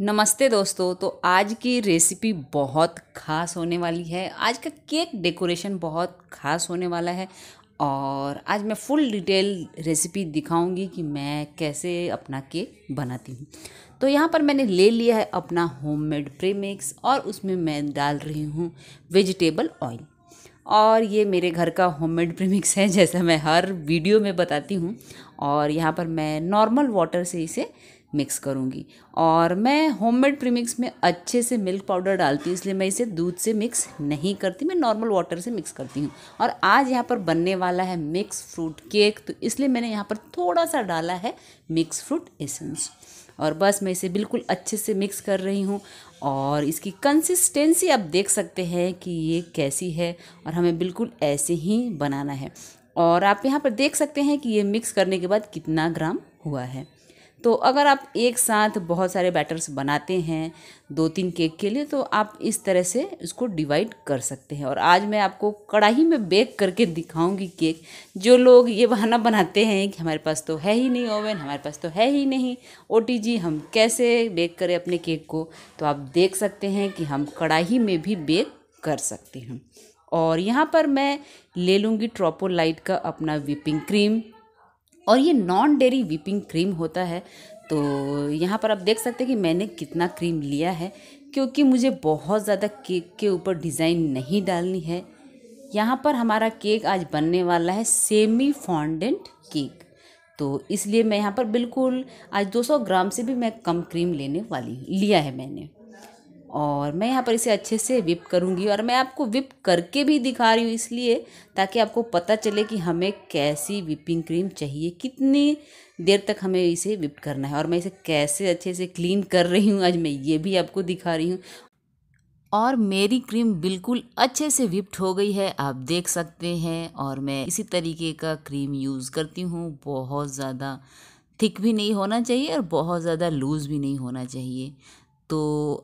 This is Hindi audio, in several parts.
नमस्ते दोस्तों तो आज की रेसिपी बहुत खास होने वाली है आज का केक डेकोरेशन बहुत खास होने वाला है और आज मैं फुल डिटेल रेसिपी दिखाऊंगी कि मैं कैसे अपना केक बनाती हूँ तो यहाँ पर मैंने ले लिया है अपना होममेड प्रीमिक्स और उसमें मैं डाल रही हूँ वेजिटेबल ऑयल और ये मेरे घर का होममेड प्रीमिक्स है जैसा मैं हर वीडियो में बताती हूँ और यहाँ पर मैं नॉर्मल वाटर से इसे मिक्स करूँगी और मैं होममेड प्रीमिक्स में अच्छे से मिल्क पाउडर डालती हूँ इसलिए मैं इसे दूध से मिक्स नहीं करती मैं नॉर्मल वाटर से मिक्स करती हूँ और आज यहाँ पर बनने वाला है मिक्स फ्रूट केक तो इसलिए मैंने यहाँ पर थोड़ा सा डाला है मिक्स फ्रूट एसेंस और बस मैं इसे बिल्कुल अच्छे से मिक्स कर रही हूँ और इसकी कंसिस्टेंसी आप देख सकते हैं कि ये कैसी है और हमें बिल्कुल ऐसे ही बनाना है और आप यहाँ पर देख सकते हैं कि ये मिक्स करने के बाद कितना ग्राम हुआ है तो अगर आप एक साथ बहुत सारे बैटर्स बनाते हैं दो तीन केक के लिए तो आप इस तरह से इसको डिवाइड कर सकते हैं और आज मैं आपको कढ़ाई में बेक करके दिखाऊंगी केक जो लोग ये बहाना बनाते हैं कि हमारे पास तो है ही नहीं ओवन हमारे पास तो है ही नहीं ओ हम कैसे बेक करें अपने केक को तो आप देख सकते हैं कि हम कढ़ाई में भी बेक कर सकते हैं और यहाँ पर मैं ले लूँगी ट्रोपोलाइट का अपना विपिंग क्रीम और ये नॉन डेरी व्हीपिंग क्रीम होता है तो यहाँ पर आप देख सकते हैं कि मैंने कितना क्रीम लिया है क्योंकि मुझे बहुत ज़्यादा केक के ऊपर डिज़ाइन नहीं डालनी है यहाँ पर हमारा केक आज बनने वाला है सेमी फॉन्डेंट केक तो इसलिए मैं यहाँ पर बिल्कुल आज 200 ग्राम से भी मैं कम क्रीम लेने वाली लिया है मैंने और मैं यहाँ पर इसे अच्छे से विप करूँगी और मैं आपको विप करके भी दिखा रही हूँ इसलिए ताकि आपको पता चले कि हमें कैसी विपिंग क्रीम चाहिए कितनी देर तक हमें इसे विप करना है और मैं इसे कैसे अच्छे से क्लीन कर रही हूँ आज मैं ये भी आपको दिखा रही हूँ और मेरी क्रीम बिल्कुल अच्छे से विप्ड हो गई है आप देख सकते हैं और मैं इसी तरीके का क्रीम यूज़ करती हूँ बहुत ज़्यादा थिक भी नहीं होना चाहिए और बहुत ज़्यादा लूज़ भी नहीं होना चाहिए तो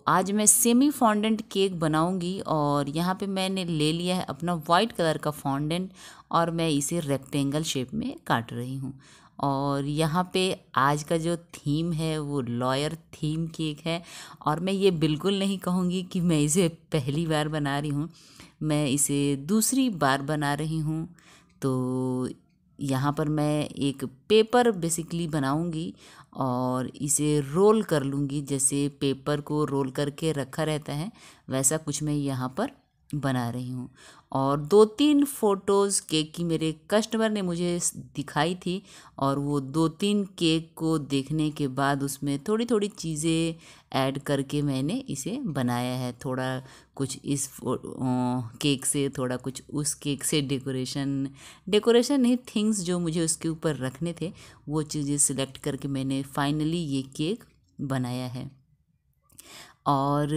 आज मैं सेमी फॉन्डेंट केक बनाऊंगी और यहाँ पे मैंने ले लिया है अपना वाइट कलर का फॉन्डेंट और मैं इसे रेक्टेंगल शेप में काट रही हूँ और यहाँ पे आज का जो थीम है वो लॉयर थीम केक है और मैं ये बिल्कुल नहीं कहूँगी कि मैं इसे पहली बार बना रही हूँ मैं इसे दूसरी बार बना रही हूँ तो यहाँ पर मैं एक पेपर बेसिकली बनाऊंगी और इसे रोल कर लूँगी जैसे पेपर को रोल करके रखा रहता है वैसा कुछ मैं यहाँ पर बना रही हूँ और दो तीन फ़ोटोज़ केक की मेरे कस्टमर ने मुझे दिखाई थी और वो दो तीन केक को देखने के बाद उसमें थोड़ी थोड़ी चीज़ें ऐड करके मैंने इसे बनाया है थोड़ा कुछ इस केक से थोड़ा कुछ उस केक से डेकोरेशन डेकोरेशन नहीं थिंग्स जो मुझे उसके ऊपर रखने थे वो चीज़ें सिलेक्ट करके मैंने फाइनली ये केक बनाया है और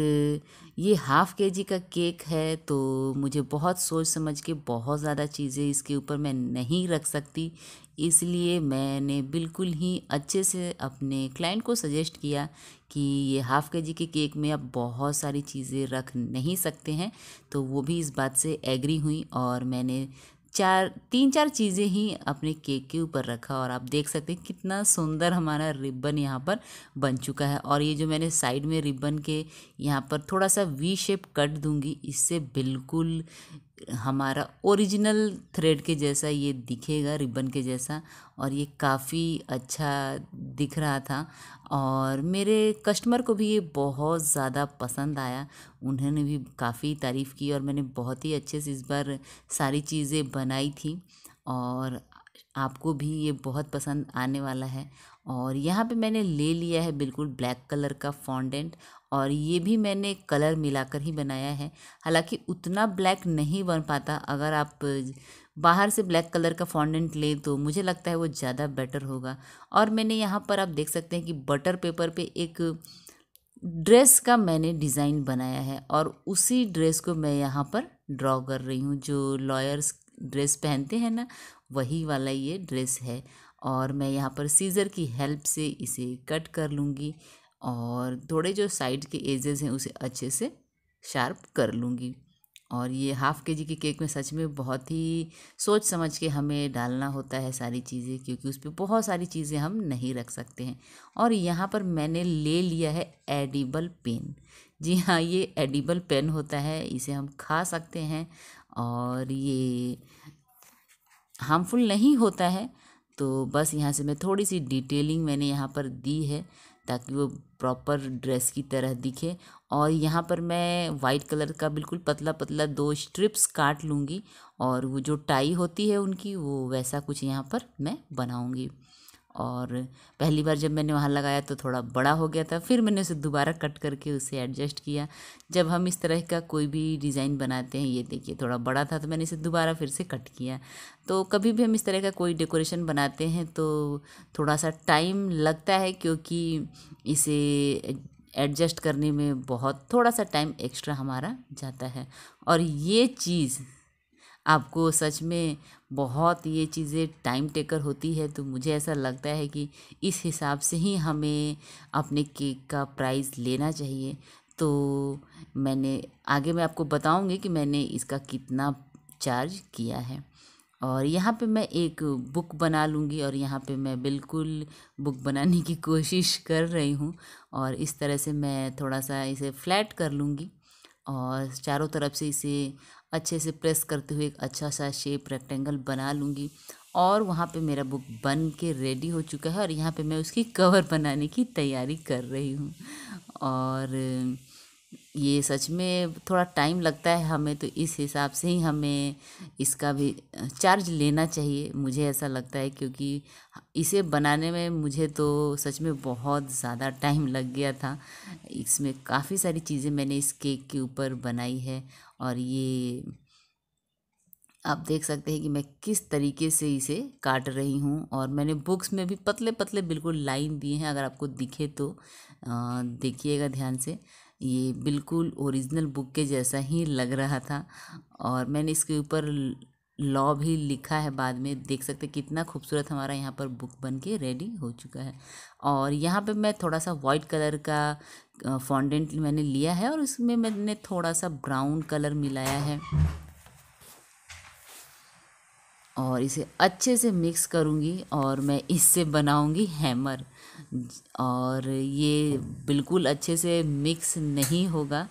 ये हाफ़ के जी का केक है तो मुझे बहुत सोच समझ के बहुत ज़्यादा चीज़ें इसके ऊपर मैं नहीं रख सकती इसलिए मैंने बिल्कुल ही अच्छे से अपने क्लाइंट को सजेस्ट किया कि ये हाफ़ के जी के केक में आप बहुत सारी चीज़ें रख नहीं सकते हैं तो वो भी इस बात से एग्री हुई और मैंने चार तीन चार चीज़ें ही अपने केक के ऊपर रखा और आप देख सकते हैं कितना सुंदर हमारा रिबन यहाँ पर बन चुका है और ये जो मैंने साइड में रिबन के यहाँ पर थोड़ा सा वी शेप कट दूंगी इससे बिल्कुल हमारा ओरिजिनल थ्रेड के जैसा ये दिखेगा रिबन के जैसा और ये काफ़ी अच्छा दिख रहा था और मेरे कस्टमर को भी ये बहुत ज़्यादा पसंद आया उन्होंने भी काफ़ी तारीफ़ की और मैंने बहुत ही अच्छे से इस बार सारी चीज़ें बनाई थी और आपको भी ये बहुत पसंद आने वाला है और यहाँ पे मैंने ले लिया है बिल्कुल ब्लैक कलर का फॉन्डेंट और ये भी मैंने कलर मिलाकर ही बनाया है हालांकि उतना ब्लैक नहीं बन पाता अगर आप बाहर से ब्लैक कलर का फॉन्डेंट लें तो मुझे लगता है वो ज़्यादा बेटर होगा और मैंने यहाँ पर आप देख सकते हैं कि बटर पेपर पे एक ड्रेस का मैंने डिज़ाइन बनाया है और उसी ड्रेस को मैं यहाँ पर ड्रॉ कर रही हूँ जो लॉयर्स ड्रेस पहनते हैं ना वही वाला ये ड्रेस है और मैं यहाँ पर सीज़र की हेल्प से इसे कट कर लूँगी और थोड़े जो साइड के एजेस हैं उसे अच्छे से शार्प कर लूँगी और ये हाफ़ के जी के केक में सच में बहुत ही सोच समझ के हमें डालना होता है सारी चीज़ें क्योंकि उस पर बहुत सारी चीज़ें हम नहीं रख सकते हैं और यहाँ पर मैंने ले लिया है एडिबल पेन जी हाँ ये एडिबल पेन होता है इसे हम खा सकते हैं और ये हार्मफुल नहीं होता है तो बस यहाँ से मैं थोड़ी सी डिटेलिंग मैंने यहाँ पर दी है ताकि वो प्रॉपर ड्रेस की तरह दिखे और यहाँ पर मैं वाइट कलर का बिल्कुल पतला पतला दो स्ट्रिप्स काट लूँगी और वो जो टाई होती है उनकी वो वैसा कुछ यहाँ पर मैं बनाऊँगी और पहली बार जब मैंने वहाँ लगाया तो थोड़ा बड़ा हो गया था फिर मैंने उसे दोबारा कट करके उसे एडजस्ट किया जब हम इस तरह का कोई भी डिज़ाइन बनाते हैं ये देखिए थोड़ा बड़ा था तो मैंने इसे दोबारा फिर से कट किया तो कभी भी हम इस तरह का कोई डेकोरेशन बनाते हैं तो थोड़ा सा टाइम लगता है क्योंकि इसे एडजस्ट करने में बहुत थोड़ा सा टाइम एक्स्ट्रा हमारा जाता है और ये चीज़ आपको सच में बहुत ये चीज़ें टाइम टेकर होती है तो मुझे ऐसा लगता है कि इस हिसाब से ही हमें अपने केक का प्राइस लेना चाहिए तो मैंने आगे मैं आपको बताऊंगी कि मैंने इसका कितना चार्ज किया है और यहाँ पे मैं एक बुक बना लूँगी और यहाँ पे मैं बिल्कुल बुक बनाने की कोशिश कर रही हूँ और इस तरह से मैं थोड़ा सा इसे फ्लैट कर लूँगी और चारों तरफ से इसे अच्छे से प्रेस करते हुए एक अच्छा सा शेप रेक्टेंगल बना लूँगी और वहाँ पे मेरा बुक बन के रेडी हो चुका है और यहाँ पे मैं उसकी कवर बनाने की तैयारी कर रही हूँ और ये सच में थोड़ा टाइम लगता है हमें तो इस हिसाब से ही हमें इसका भी चार्ज लेना चाहिए मुझे ऐसा लगता है क्योंकि इसे बनाने में मुझे तो सच में बहुत ज़्यादा टाइम लग गया था इसमें काफ़ी सारी चीज़ें मैंने इस केक के ऊपर बनाई है और ये आप देख सकते हैं कि मैं किस तरीके से इसे काट रही हूँ और मैंने बुक्स में भी पतले पतले बिल्कुल लाइन दिए हैं अगर आपको दिखे तो देखिएगा ध्यान से ये बिल्कुल ओरिजिनल बुक के जैसा ही लग रहा था और मैंने इसके ऊपर लॉ भी लिखा है बाद में देख सकते कितना खूबसूरत हमारा यहाँ पर बुक बन के रेडी हो चुका है और यहाँ पे मैं थोड़ा सा वाइट कलर का फॉन्डेंट मैंने लिया है और उसमें मैंने थोड़ा सा ब्राउन कलर मिलाया है और इसे अच्छे से मिक्स करूँगी और मैं इससे बनाऊँगी हैमर और ये बिल्कुल अच्छे से मिक्स नहीं होगा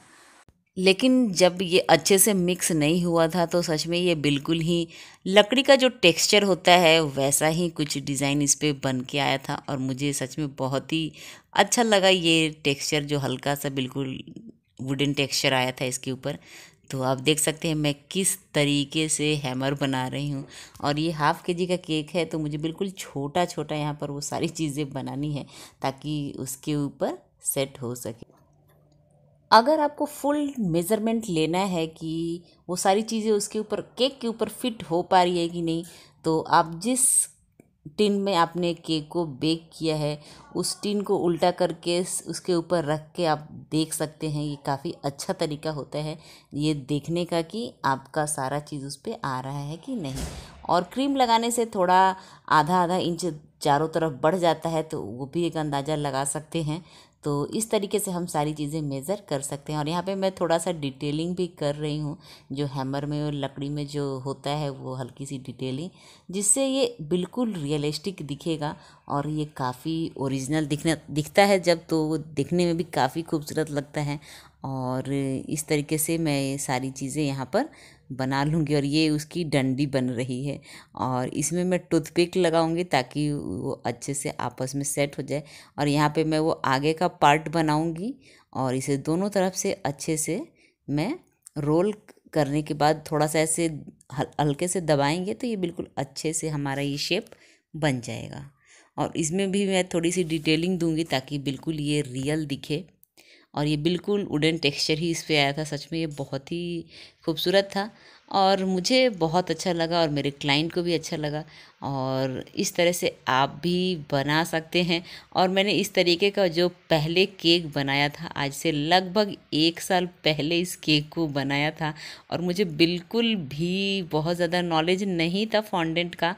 लेकिन जब ये अच्छे से मिक्स नहीं हुआ था तो सच में ये बिल्कुल ही लकड़ी का जो टेक्सचर होता है वैसा ही कुछ डिज़ाइन इस पर बन के आया था और मुझे सच में बहुत ही अच्छा लगा ये टेक्सचर जो हल्का सा बिल्कुल वुडन टेक्सचर आया था इसके ऊपर तो आप देख सकते हैं मैं किस तरीके से हैमर बना रही हूँ और ये हाफ़ के जी का केक है तो मुझे बिल्कुल छोटा छोटा यहाँ पर वो सारी चीज़ें बनानी है ताकि उसके ऊपर सेट हो सके अगर आपको फुल मेज़रमेंट लेना है कि वो सारी चीज़ें उसके ऊपर केक के ऊपर फिट हो पा रही है कि नहीं तो आप जिस टिन में आपने केक को बेक किया है उस टिन को उल्टा करके उसके ऊपर रख के आप देख सकते हैं ये काफ़ी अच्छा तरीका होता है ये देखने का कि आपका सारा चीज़ उस पर आ रहा है कि नहीं और क्रीम लगाने से थोड़ा आधा आधा इंच चारों तरफ बढ़ जाता है तो वो भी एक अंदाज़ा लगा सकते हैं तो इस तरीके से हम सारी चीज़ें मेज़र कर सकते हैं और यहाँ पे मैं थोड़ा सा डिटेलिंग भी कर रही हूँ जो हैमर में और लकड़ी में जो होता है वो हल्की सी डिटेलिंग जिससे ये बिल्कुल रियलिस्टिक दिखेगा और ये काफ़ी ओरिजिनल दिखने दिखता है जब तो वो दिखने में भी काफ़ी खूबसूरत लगता है और इस तरीके से मैं ये सारी चीज़ें यहाँ पर बना लूँगी और ये उसकी डंडी बन रही है और इसमें मैं टूथपिक लगाऊँगी ताकि वो अच्छे से आपस में सेट हो जाए और यहाँ पे मैं वो आगे का पार्ट बनाऊँगी और इसे दोनों तरफ से अच्छे से मैं रोल करने के बाद थोड़ा सा ऐसे हल्के से दबाएंगे तो ये बिल्कुल अच्छे से हमारा ये शेप बन जाएगा और इसमें भी मैं थोड़ी सी डिटेलिंग दूंगी ताकि बिल्कुल ये रियल दिखे और ये बिल्कुल वुडन टेक्सचर ही इस पर आया था सच में ये बहुत ही खूबसूरत था और मुझे बहुत अच्छा लगा और मेरे क्लाइंट को भी अच्छा लगा और इस तरह से आप भी बना सकते हैं और मैंने इस तरीके का जो पहले केक बनाया था आज से लगभग एक साल पहले इस केक को बनाया था और मुझे बिल्कुल भी बहुत ज़्यादा नॉलेज नहीं था फॉन्डेंट का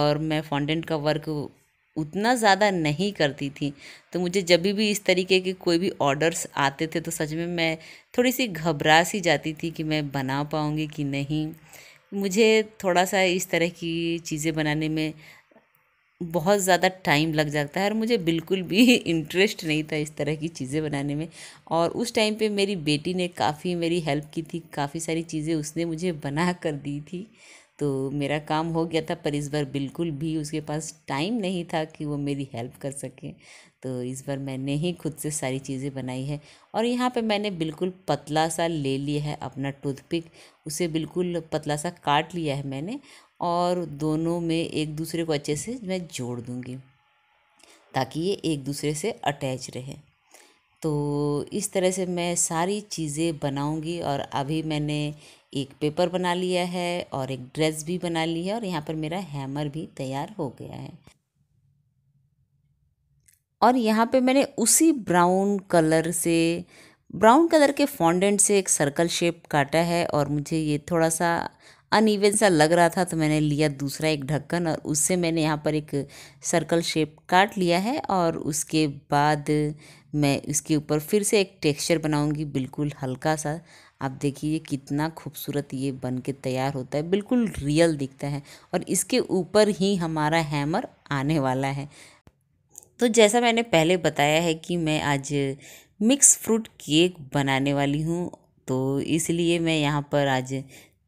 और मैं फॉन्डेंट का वर्क उतना ज़्यादा नहीं करती थी तो मुझे जब भी इस तरीके के कोई भी ऑर्डर्स आते थे तो सच में मैं थोड़ी सी घबरा सी जाती थी कि मैं बना पाऊँगी कि नहीं मुझे थोड़ा सा इस तरह की चीज़ें बनाने में बहुत ज़्यादा टाइम लग जाता है और मुझे बिल्कुल भी इंटरेस्ट नहीं था इस तरह की चीज़ें बनाने में और उस टाइम पे मेरी बेटी ने काफ़ी मेरी हेल्प की थी काफ़ी सारी चीज़ें उसने मुझे बना कर दी थी तो मेरा काम हो गया था पर इस बार बिल्कुल भी उसके पास टाइम नहीं था कि वो मेरी हेल्प कर सके तो इस बार मैंने ही खुद से सारी चीज़ें बनाई है और यहाँ पे मैंने बिल्कुल पतला सा ले लिया है अपना टूथपिक उसे बिल्कुल पतला सा काट लिया है मैंने और दोनों में एक दूसरे को अच्छे से मैं जोड़ दूँगी ताकि ये एक दूसरे से अटैच रहे तो इस तरह से मैं सारी चीज़ें बनाऊँगी और अभी मैंने एक पेपर बना लिया है और एक ड्रेस भी बना ली है और यहाँ पर मेरा हैमर भी तैयार हो गया है और यहाँ पे मैंने उसी ब्राउन कलर से ब्राउन कलर के फॉन्डेंट से एक सर्कल शेप काटा है और मुझे ये थोड़ा सा अनइवन सा लग रहा था तो मैंने लिया दूसरा एक ढक्कन और उससे मैंने यहाँ पर एक सर्कल शेप काट लिया है और उसके बाद मैं इसके ऊपर फिर से एक टेक्सचर बनाऊंगी बिल्कुल हल्का सा आप देखिए कितना खूबसूरत ये बन के तैयार होता है बिल्कुल रियल दिखता है और इसके ऊपर ही हमारा हैमर आने वाला है तो जैसा मैंने पहले बताया है कि मैं आज मिक्स फ्रूट केक बनाने वाली हूँ तो इसलिए मैं यहाँ पर आज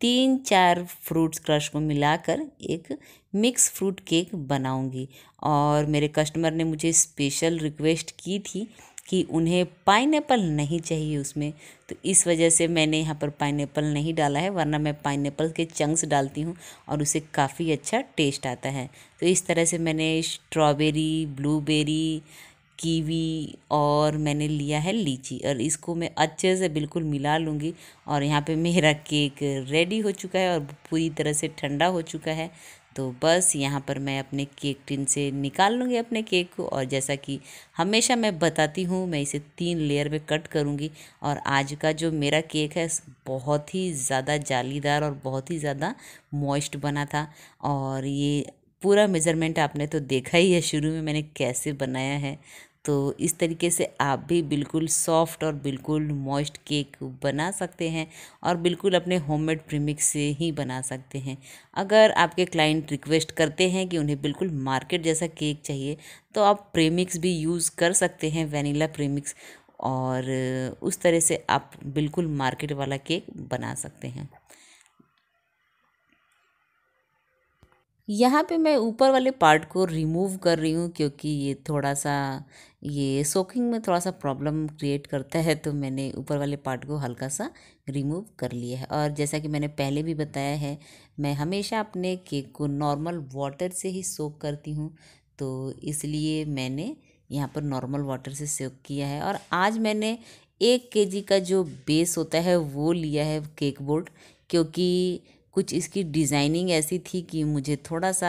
तीन चार फ्रूट्स क्रश को मिलाकर एक मिक्स फ्रूट केक बनाऊंगी और मेरे कस्टमर ने मुझे स्पेशल रिक्वेस्ट की थी कि उन्हें पाइनएप्पल नहीं चाहिए उसमें तो इस वजह से मैंने यहाँ पर पाइनएप्पल नहीं डाला है वरना मैं पाइनएप्पल के चंक्स डालती हूँ और उसे काफ़ी अच्छा टेस्ट आता है तो इस तरह से मैंने स्ट्रॉबेरी ब्लूबेरी कीवी और मैंने लिया है लीची और इसको मैं अच्छे से बिल्कुल मिला लूँगी और यहाँ पे मेरा केक रेडी हो चुका है और पूरी तरह से ठंडा हो चुका है तो बस यहाँ पर मैं अपने केक टिन से निकाल लूँगी अपने केक को और जैसा कि हमेशा मैं बताती हूँ मैं इसे तीन लेयर में कट करूँगी और आज का जो मेरा केक है बहुत ही ज़्यादा जालीदार और बहुत ही ज़्यादा मॉइस्ट बना था और ये पूरा मेज़रमेंट आपने तो देखा ही है शुरू में मैंने कैसे बनाया है तो इस तरीके से आप भी बिल्कुल सॉफ्ट और बिल्कुल मॉइस्ट केक बना सकते हैं और बिल्कुल अपने होममेड प्रीमिक्स से ही बना सकते हैं अगर आपके क्लाइंट रिक्वेस्ट करते हैं कि उन्हें बिल्कुल मार्केट जैसा केक चाहिए तो आप प्रेमिक्स भी यूज़ कर सकते हैं वेनिला प्रेमिक्स और उस तरह से आप बिल्कुल मार्केट वाला केक बना सकते हैं यहाँ पे मैं ऊपर वाले पार्ट को रिमूव कर रही हूँ क्योंकि ये थोड़ा सा ये सोकिंग में थोड़ा सा प्रॉब्लम क्रिएट करता है तो मैंने ऊपर वाले पार्ट को हल्का सा रिमूव कर लिया है और जैसा कि मैंने पहले भी बताया है मैं हमेशा अपने केक को नॉर्मल वाटर से ही सोक करती हूँ तो इसलिए मैंने यहाँ पर नॉर्मल वाटर से सोक किया है और आज मैंने एक के जी का जो बेस होता है वो लिया है केक बोर्ड क्योंकि कुछ इसकी डिज़ाइनिंग ऐसी थी कि मुझे थोड़ा सा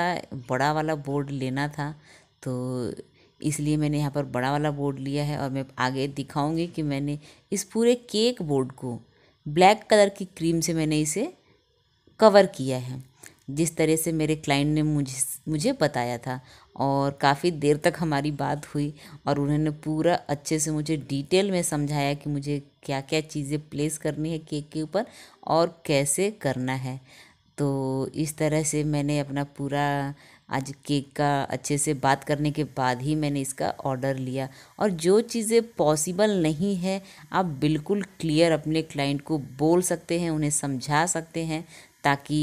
बड़ा वाला बोर्ड लेना था तो इसलिए मैंने यहाँ पर बड़ा वाला बोर्ड लिया है और मैं आगे दिखाऊंगी कि मैंने इस पूरे केक बोर्ड को ब्लैक कलर की क्रीम से मैंने इसे कवर किया है जिस तरह से मेरे क्लाइंट ने मुझे मुझे बताया था और काफ़ी देर तक हमारी बात हुई और उन्होंने पूरा अच्छे से मुझे डिटेल में समझाया कि मुझे क्या क्या चीज़ें प्लेस करनी है केक के ऊपर और कैसे करना है तो इस तरह से मैंने अपना पूरा आज केक का अच्छे से बात करने के बाद ही मैंने इसका ऑर्डर लिया और जो चीज़ें पॉसिबल नहीं है आप बिल्कुल क्लियर अपने क्लाइंट को बोल सकते हैं उन्हें समझा सकते हैं ताकि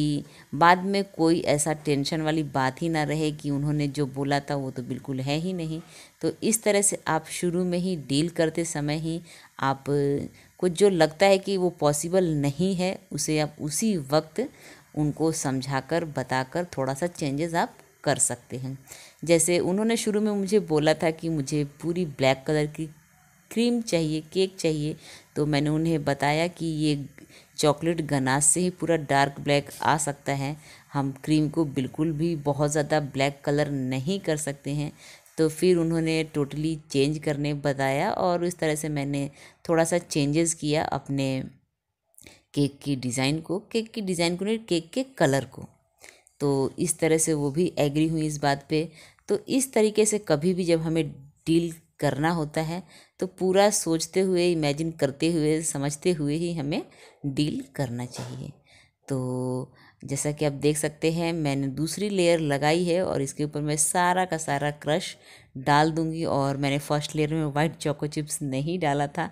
बाद में कोई ऐसा टेंशन वाली बात ही ना रहे कि उन्होंने जो बोला था वो तो बिल्कुल है ही नहीं तो इस तरह से आप शुरू में ही डील करते समय ही आप कुछ जो लगता है कि वो पॉसिबल नहीं है उसे आप उसी वक्त उनको समझा बता बताकर थोड़ा सा चेंजेस आप कर सकते हैं जैसे उन्होंने शुरू में मुझे बोला था कि मुझे पूरी ब्लैक कलर की क्रीम चाहिए केक चाहिए तो मैंने उन्हें बताया कि ये चॉकलेट गनाश से ही पूरा डार्क ब्लैक आ सकता है हम क्रीम को बिल्कुल भी बहुत ज़्यादा ब्लैक कलर नहीं कर सकते हैं तो फिर उन्होंने टोटली चेंज करने बताया और इस तरह से मैंने थोड़ा सा चेंजेस किया अपने केक की डिज़ाइन को केक की डिज़ाइन को नहीं केक के कलर को तो इस तरह से वो भी एग्री हुई इस बात पे तो इस तरीके से कभी भी जब हमें डील करना होता है तो पूरा सोचते हुए इमेजिन करते हुए समझते हुए ही हमें डील करना चाहिए तो जैसा कि आप देख सकते हैं मैंने दूसरी लेयर लगाई है और इसके ऊपर मैं सारा का सारा क्रश डाल दूंगी और मैंने फर्स्ट लेयर में वाइट चॉको चिप्स नहीं डाला था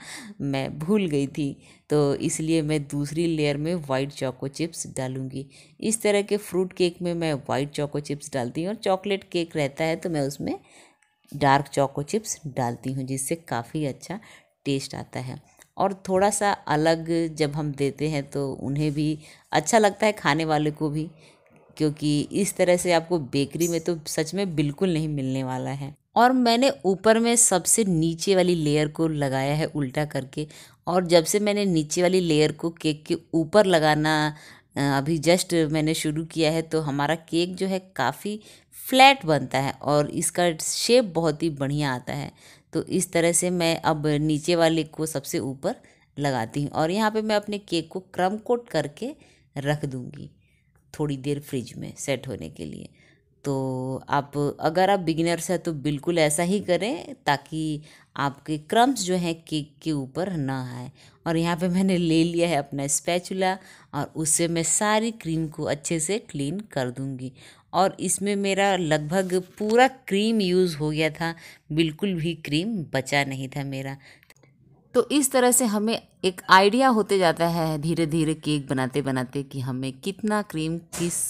मैं भूल गई थी तो इसलिए मैं दूसरी लेयर में वाइट चॉको चिप्स डालूंगी इस तरह के फ्रूट केक में मैं वाइट चॉको चिप्स डालती हूँ और चॉकलेट केक रहता है तो मैं उसमें डार्क चौको चिप्स डालती हूँ जिससे काफ़ी अच्छा टेस्ट आता है और थोड़ा सा अलग जब हम देते हैं तो उन्हें भी अच्छा लगता है खाने वाले को भी क्योंकि इस तरह से आपको बेकरी में तो सच में बिल्कुल नहीं मिलने वाला है और मैंने ऊपर में सबसे नीचे वाली लेयर को लगाया है उल्टा करके और जब से मैंने नीचे वाली लेयर को केक के ऊपर लगाना अभी जस्ट मैंने शुरू किया है तो हमारा केक जो है काफ़ी फ्लैट बनता है और इसका शेप बहुत ही बढ़िया आता है तो इस तरह से मैं अब नीचे वाले को सबसे ऊपर लगाती हूँ और यहाँ पे मैं अपने केक को क्रम कोट करके रख दूँगी थोड़ी देर फ्रिज में सेट होने के लिए तो आप अगर आप बिगिनर्स हैं तो बिल्कुल ऐसा ही करें ताकि आपके क्रम्स जो हैं केक के ऊपर ना आए और यहाँ पे मैंने ले लिया है अपना स्पैचुला और उससे मैं सारी क्रीम को अच्छे से क्लीन कर दूँगी और इसमें मेरा लगभग पूरा क्रीम यूज़ हो गया था बिल्कुल भी क्रीम बचा नहीं था मेरा तो इस तरह से हमें एक आइडिया होते जाता है धीरे धीरे केक बनाते बनाते कि हमें कितना क्रीम किस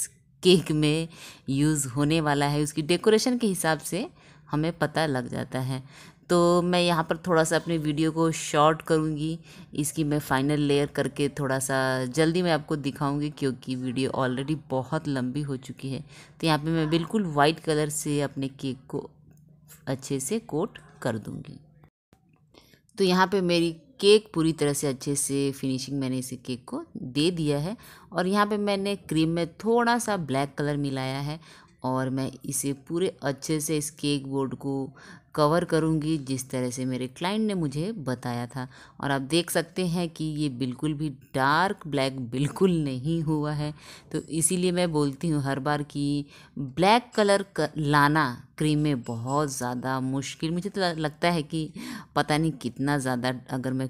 केक में यूज़ होने वाला है उसकी डेकोरेशन के हिसाब से हमें पता लग जाता है तो मैं यहाँ पर थोड़ा सा अपने वीडियो को शॉर्ट करूँगी इसकी मैं फाइनल लेयर करके थोड़ा सा जल्दी मैं आपको दिखाऊँगी क्योंकि वीडियो ऑलरेडी बहुत लंबी हो चुकी है तो यहाँ पे मैं बिल्कुल वाइट कलर से अपने केक को अच्छे से कोट कर दूँगी तो यहाँ पे मेरी केक पूरी तरह से अच्छे से फिनिशिंग मैंने इसे केक को दे दिया है और यहाँ पे मैंने क्रीम में थोड़ा सा ब्लैक कलर मिलाया है और मैं इसे पूरे अच्छे से इस केक बोर्ड को कवर करूँगी जिस तरह से मेरे क्लाइंट ने मुझे बताया था और आप देख सकते हैं कि ये बिल्कुल भी डार्क ब्लैक बिल्कुल नहीं हुआ है तो इसीलिए मैं बोलती हूँ हर बार कि ब्लैक कलर लाना क्रीम में बहुत ज़्यादा मुश्किल मुझे तो लगता है कि पता नहीं कितना ज़्यादा अगर मैं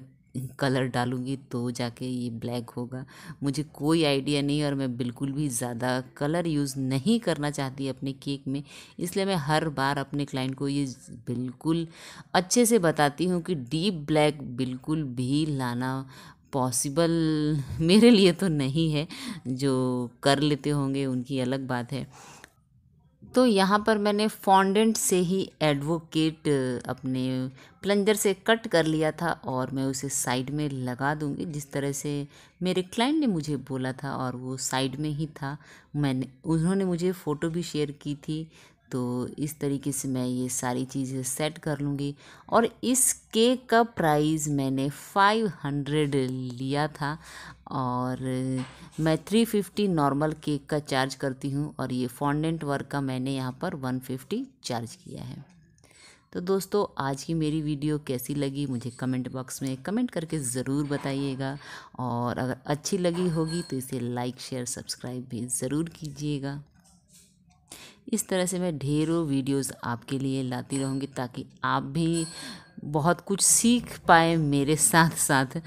कलर डालूँगी तो जाके ये ब्लैक होगा मुझे कोई आइडिया नहीं और मैं बिल्कुल भी ज़्यादा कलर यूज़ नहीं करना चाहती अपने केक में इसलिए मैं हर बार अपने क्लाइंट को ये बिल्कुल अच्छे से बताती हूँ कि डीप ब्लैक बिल्कुल भी लाना पॉसिबल मेरे लिए तो नहीं है जो कर लेते होंगे उनकी अलग बात है तो यहाँ पर मैंने फॉन्डेंट से ही एडवोकेट अपने प्लंजर से कट कर लिया था और मैं उसे साइड में लगा दूंगी जिस तरह से मेरे क्लाइंट ने मुझे बोला था और वो साइड में ही था मैंने उन्होंने मुझे फ़ोटो भी शेयर की थी तो इस तरीके से मैं ये सारी चीज़ें सेट कर लूँगी और इस केक का प्राइस मैंने फ़ाइव हंड्रेड लिया था और मैं थ्री फिफ्टी नॉर्मल केक का चार्ज करती हूँ और ये फॉन्डेंट वर्क का मैंने यहाँ पर वन फिफ्टी चार्ज किया है तो दोस्तों आज की मेरी वीडियो कैसी लगी मुझे कमेंट बॉक्स में कमेंट करके ज़रूर बताइएगा और अगर अच्छी लगी होगी तो इसे लाइक शेयर सब्सक्राइब भी ज़रूर कीजिएगा इस तरह से मैं ढेरों वीडियोस आपके लिए लाती रहूँगी ताकि आप भी बहुत कुछ सीख पाए मेरे साथ साथ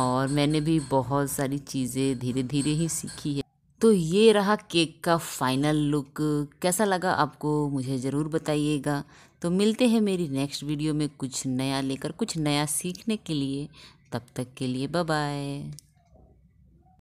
और मैंने भी बहुत सारी चीज़ें धीरे धीरे ही सीखी है तो ये रहा केक का फाइनल लुक कैसा लगा आपको मुझे ज़रूर बताइएगा तो मिलते हैं मेरी नेक्स्ट वीडियो में कुछ नया लेकर कुछ नया सीखने के लिए तब तक के लिए बाय